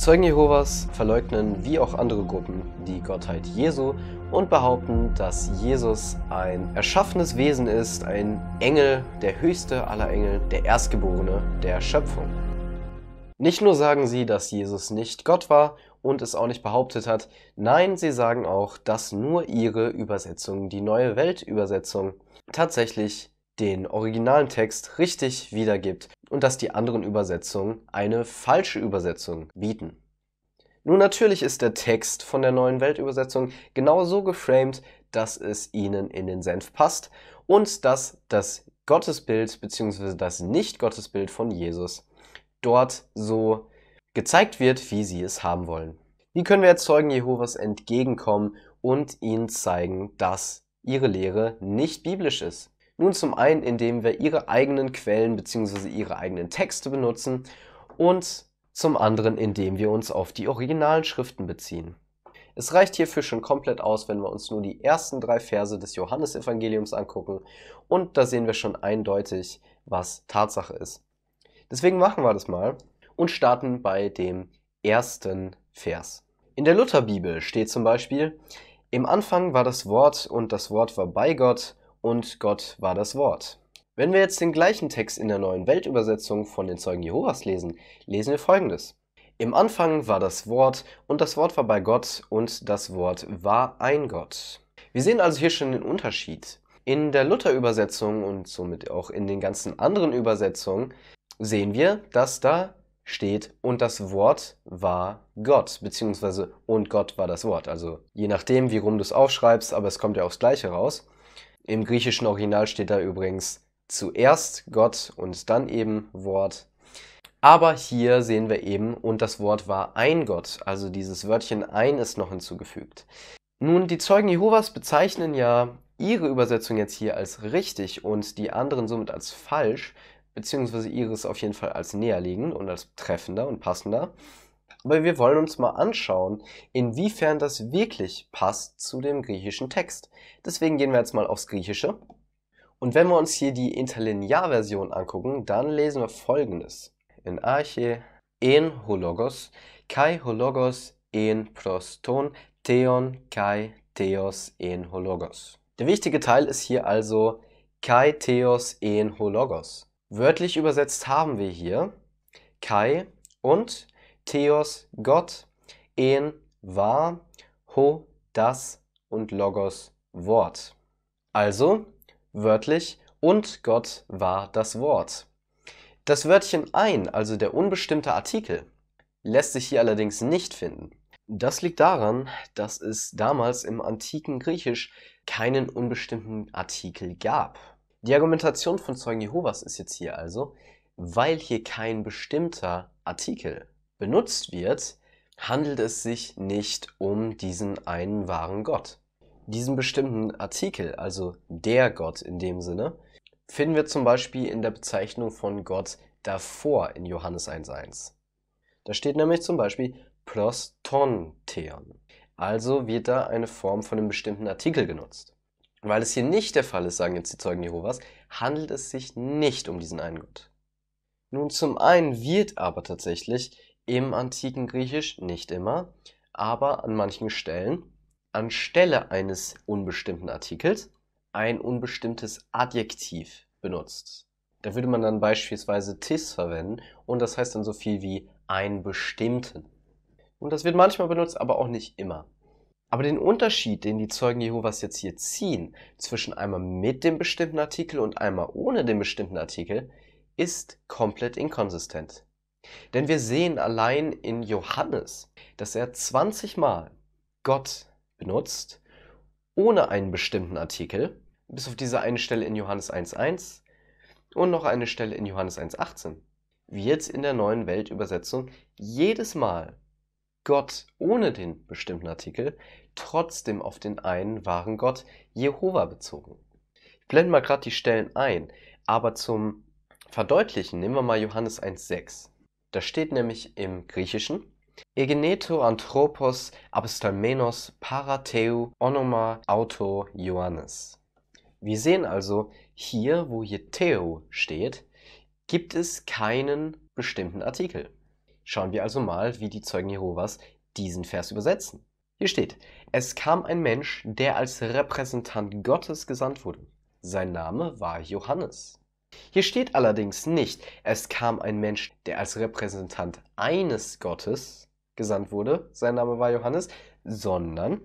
Zeugen Jehovas verleugnen wie auch andere Gruppen die Gottheit Jesu und behaupten, dass Jesus ein erschaffenes Wesen ist, ein Engel, der höchste aller Engel, der Erstgeborene der Schöpfung. Nicht nur sagen sie, dass Jesus nicht Gott war und es auch nicht behauptet hat, nein, sie sagen auch, dass nur ihre Übersetzung, die neue Weltübersetzung, tatsächlich den originalen Text richtig wiedergibt und dass die anderen Übersetzungen eine falsche Übersetzung bieten. Nun natürlich ist der Text von der neuen Weltübersetzung genau so geframed, dass es ihnen in den Senf passt und dass das Gottesbild bzw. das Nicht-Gottesbild von Jesus dort so gezeigt wird, wie sie es haben wollen. Wie können wir Zeugen Jehovas entgegenkommen und ihnen zeigen, dass ihre Lehre nicht biblisch ist? Nun zum einen, indem wir ihre eigenen Quellen bzw. ihre eigenen Texte benutzen und zum anderen, indem wir uns auf die originalen Schriften beziehen. Es reicht hierfür schon komplett aus, wenn wir uns nur die ersten drei Verse des Johannesevangeliums angucken und da sehen wir schon eindeutig, was Tatsache ist. Deswegen machen wir das mal und starten bei dem ersten Vers. In der Lutherbibel steht zum Beispiel, im Anfang war das Wort und das Wort war bei Gott und Gott war das Wort. Wenn wir jetzt den gleichen Text in der neuen Weltübersetzung von den Zeugen Jehovas lesen, lesen wir folgendes. Im Anfang war das Wort und das Wort war bei Gott und das Wort war ein Gott. Wir sehen also hier schon den Unterschied. In der Luther-Übersetzung und somit auch in den ganzen anderen Übersetzungen sehen wir, dass da steht und das Wort war Gott, beziehungsweise und Gott war das Wort. Also je nachdem, wie rum du es aufschreibst, aber es kommt ja aufs Gleiche raus. Im griechischen Original steht da übrigens zuerst Gott und dann eben Wort. Aber hier sehen wir eben, und das Wort war ein Gott, also dieses Wörtchen ein ist noch hinzugefügt. Nun, die Zeugen Jehovas bezeichnen ja ihre Übersetzung jetzt hier als richtig und die anderen somit als falsch, beziehungsweise ihres auf jeden Fall als näherliegend und als treffender und passender. Aber wir wollen uns mal anschauen, inwiefern das wirklich passt zu dem griechischen Text. Deswegen gehen wir jetzt mal aufs Griechische. Und wenn wir uns hier die Interlinearversion angucken, dann lesen wir folgendes. In Arche en hologos, kai hologos en proston, theon kai theos en hologos. Der wichtige Teil ist hier also kai theos en hologos. Wörtlich übersetzt haben wir hier kai und Theos, Gott, en, war, ho, das und logos, Wort. Also, wörtlich, und Gott war das Wort. Das Wörtchen ein, also der unbestimmte Artikel, lässt sich hier allerdings nicht finden. Das liegt daran, dass es damals im antiken Griechisch keinen unbestimmten Artikel gab. Die Argumentation von Zeugen Jehovas ist jetzt hier also, weil hier kein bestimmter Artikel benutzt wird, handelt es sich nicht um diesen einen wahren Gott. Diesen bestimmten Artikel, also der Gott in dem Sinne, finden wir zum Beispiel in der Bezeichnung von Gott davor in Johannes 1.1. Da steht nämlich zum Beispiel prostontheon. Also wird da eine Form von einem bestimmten Artikel genutzt. Weil es hier nicht der Fall ist, sagen jetzt die Zeugen Jehovas, handelt es sich nicht um diesen einen Gott. Nun, zum einen wird aber tatsächlich im antiken Griechisch, nicht immer, aber an manchen Stellen, anstelle eines unbestimmten Artikels ein unbestimmtes Adjektiv benutzt. Da würde man dann beispielsweise tis verwenden und das heißt dann so viel wie einen bestimmten. Und das wird manchmal benutzt, aber auch nicht immer. Aber den Unterschied, den die Zeugen Jehovas jetzt hier ziehen, zwischen einmal mit dem bestimmten Artikel und einmal ohne den bestimmten Artikel, ist komplett inkonsistent. Denn wir sehen allein in Johannes, dass er 20 Mal Gott benutzt, ohne einen bestimmten Artikel, bis auf diese eine Stelle in Johannes 1.1 und noch eine Stelle in Johannes 1.18. Wird in der neuen Weltübersetzung jedes Mal Gott ohne den bestimmten Artikel trotzdem auf den einen wahren Gott Jehova bezogen. Ich blende mal gerade die Stellen ein, aber zum Verdeutlichen nehmen wir mal Johannes 1.6. Das steht nämlich im Griechischen Egeneto anthropos abstalmenos para onoma auto Ioannes. Wir sehen also, hier, wo hier theo steht, gibt es keinen bestimmten Artikel. Schauen wir also mal, wie die Zeugen Jehovas diesen Vers übersetzen. Hier steht, es kam ein Mensch, der als Repräsentant Gottes gesandt wurde. Sein Name war Johannes. Hier steht allerdings nicht, es kam ein Mensch, der als Repräsentant eines Gottes gesandt wurde, sein Name war Johannes, sondern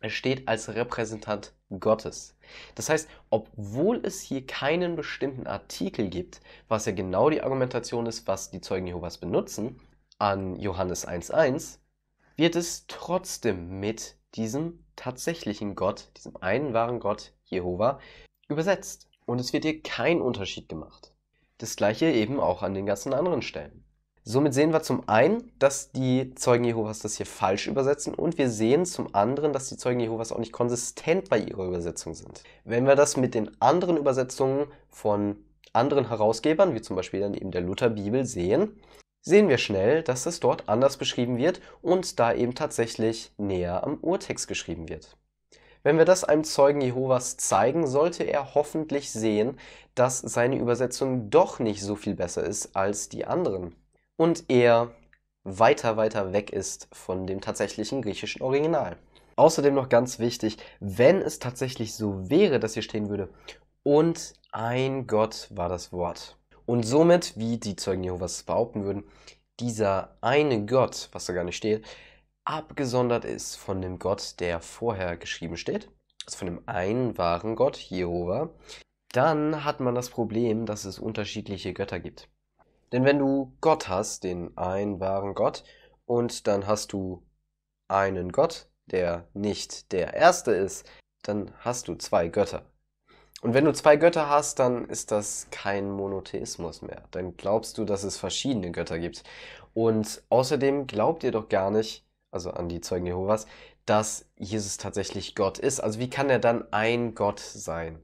es steht als Repräsentant Gottes. Das heißt, obwohl es hier keinen bestimmten Artikel gibt, was ja genau die Argumentation ist, was die Zeugen Jehovas benutzen, an Johannes 1.1, wird es trotzdem mit diesem tatsächlichen Gott, diesem einen wahren Gott Jehova, übersetzt und es wird hier kein Unterschied gemacht. Das gleiche eben auch an den ganzen anderen Stellen. Somit sehen wir zum einen, dass die Zeugen Jehovas das hier falsch übersetzen und wir sehen zum anderen, dass die Zeugen Jehovas auch nicht konsistent bei ihrer Übersetzung sind. Wenn wir das mit den anderen Übersetzungen von anderen Herausgebern, wie zum Beispiel dann eben der Lutherbibel, sehen, sehen wir schnell, dass das dort anders beschrieben wird und da eben tatsächlich näher am Urtext geschrieben wird. Wenn wir das einem Zeugen Jehovas zeigen, sollte er hoffentlich sehen, dass seine Übersetzung doch nicht so viel besser ist als die anderen und er weiter, weiter weg ist von dem tatsächlichen griechischen Original. Außerdem noch ganz wichtig, wenn es tatsächlich so wäre, dass hier stehen würde, und ein Gott war das Wort. Und somit, wie die Zeugen Jehovas behaupten würden, dieser eine Gott, was da gar nicht steht, abgesondert ist von dem Gott, der vorher geschrieben steht, also von dem einen wahren Gott, Jehova, dann hat man das Problem, dass es unterschiedliche Götter gibt. Denn wenn du Gott hast, den einen wahren Gott, und dann hast du einen Gott, der nicht der erste ist, dann hast du zwei Götter. Und wenn du zwei Götter hast, dann ist das kein Monotheismus mehr. Dann glaubst du, dass es verschiedene Götter gibt. Und außerdem glaubt ihr doch gar nicht, also an die Zeugen Jehovas, dass Jesus tatsächlich Gott ist. Also wie kann er dann ein Gott sein?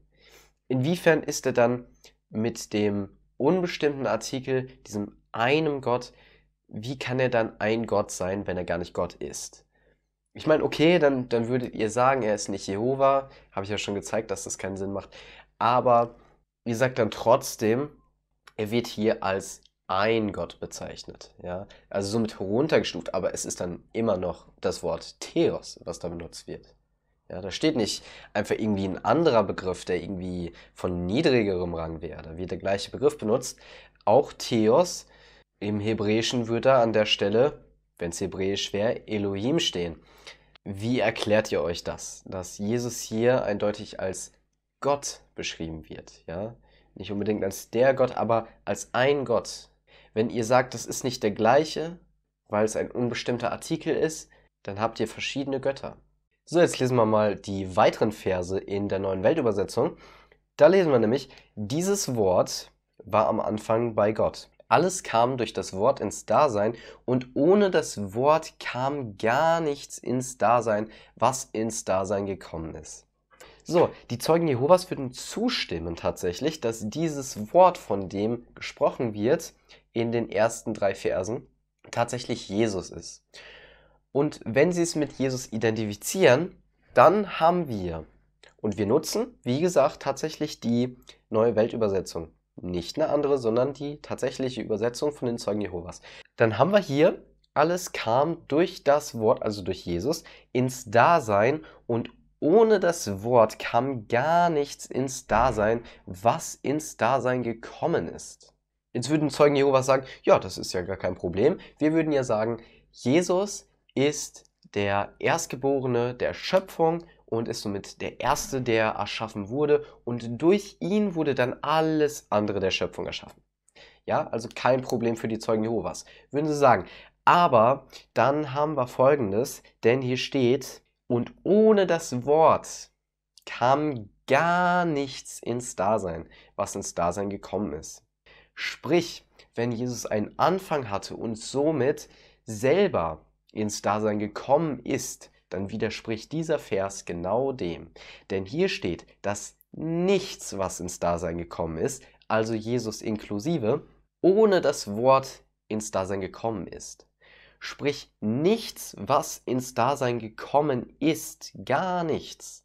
Inwiefern ist er dann mit dem unbestimmten Artikel, diesem einem Gott, wie kann er dann ein Gott sein, wenn er gar nicht Gott ist? Ich meine, okay, dann, dann würdet ihr sagen, er ist nicht Jehova, habe ich ja schon gezeigt, dass das keinen Sinn macht, aber ihr sagt dann trotzdem, er wird hier als ein Gott bezeichnet. Ja? Also somit heruntergestuft, aber es ist dann immer noch das Wort Theos, was da benutzt wird. Ja, da steht nicht einfach irgendwie ein anderer Begriff, der irgendwie von niedrigerem Rang wäre. Da wird der gleiche Begriff benutzt. Auch Theos im Hebräischen würde an der Stelle, wenn es hebräisch wäre, Elohim stehen. Wie erklärt ihr euch das, dass Jesus hier eindeutig als Gott beschrieben wird? Ja? Nicht unbedingt als der Gott, aber als ein Gott. Wenn ihr sagt, das ist nicht der gleiche, weil es ein unbestimmter Artikel ist, dann habt ihr verschiedene Götter. So, jetzt lesen wir mal die weiteren Verse in der neuen Weltübersetzung. Da lesen wir nämlich, dieses Wort war am Anfang bei Gott. Alles kam durch das Wort ins Dasein und ohne das Wort kam gar nichts ins Dasein, was ins Dasein gekommen ist. So, die Zeugen Jehovas würden zustimmen tatsächlich, dass dieses Wort, von dem gesprochen wird, in den ersten drei Versen tatsächlich Jesus ist. Und wenn sie es mit Jesus identifizieren, dann haben wir. Und wir nutzen, wie gesagt, tatsächlich die neue Weltübersetzung. Nicht eine andere, sondern die tatsächliche Übersetzung von den Zeugen Jehovas. Dann haben wir hier, alles kam durch das Wort, also durch Jesus, ins Dasein und ohne das Wort kam gar nichts ins Dasein, was ins Dasein gekommen ist. Jetzt würden Zeugen Jehovas sagen, ja, das ist ja gar kein Problem. Wir würden ja sagen, Jesus ist der Erstgeborene der Schöpfung und ist somit der Erste, der erschaffen wurde. Und durch ihn wurde dann alles andere der Schöpfung erschaffen. Ja, also kein Problem für die Zeugen Jehovas, würden sie sagen. Aber dann haben wir folgendes, denn hier steht, und ohne das Wort kam gar nichts ins Dasein, was ins Dasein gekommen ist. Sprich, wenn Jesus einen Anfang hatte und somit selber ins Dasein gekommen ist, dann widerspricht dieser Vers genau dem. Denn hier steht, dass nichts, was ins Dasein gekommen ist, also Jesus inklusive, ohne das Wort ins Dasein gekommen ist. Sprich, nichts, was ins Dasein gekommen ist, gar nichts,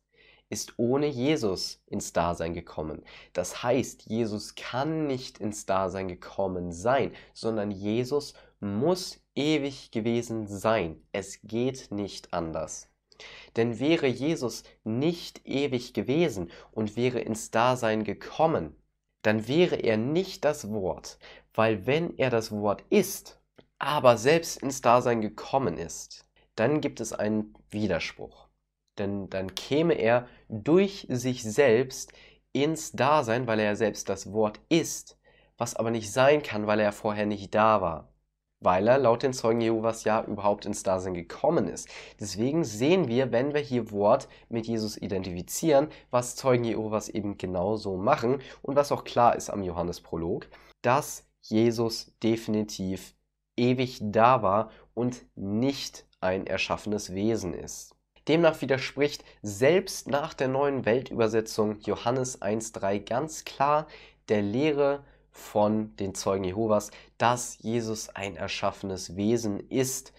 ist ohne Jesus ins Dasein gekommen. Das heißt, Jesus kann nicht ins Dasein gekommen sein, sondern Jesus muss ewig gewesen sein. Es geht nicht anders. Denn wäre Jesus nicht ewig gewesen und wäre ins Dasein gekommen, dann wäre er nicht das Wort, weil wenn er das Wort ist, aber selbst ins Dasein gekommen ist, dann gibt es einen Widerspruch. Denn dann käme er durch sich selbst ins Dasein, weil er ja selbst das Wort ist, was aber nicht sein kann, weil er vorher nicht da war. Weil er laut den Zeugen Jehovas ja überhaupt ins Dasein gekommen ist. Deswegen sehen wir, wenn wir hier Wort mit Jesus identifizieren, was Zeugen Jehovas eben genauso machen und was auch klar ist am Johannesprolog, dass Jesus definitiv ewig da war und nicht ein erschaffenes Wesen ist. Demnach widerspricht selbst nach der neuen Weltübersetzung Johannes 1.3 ganz klar der Lehre von den Zeugen Jehovas, dass Jesus ein erschaffenes Wesen ist,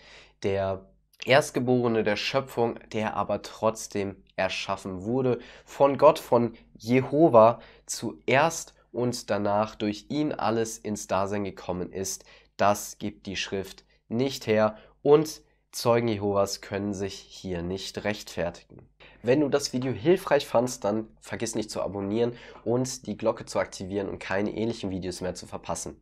der Erstgeborene der Schöpfung, der aber trotzdem erschaffen wurde, von Gott, von Jehova zuerst und danach durch ihn alles ins Dasein gekommen ist. Das gibt die Schrift nicht her und Zeugen Jehovas können sich hier nicht rechtfertigen. Wenn du das Video hilfreich fandst, dann vergiss nicht zu abonnieren und die Glocke zu aktivieren um keine ähnlichen Videos mehr zu verpassen.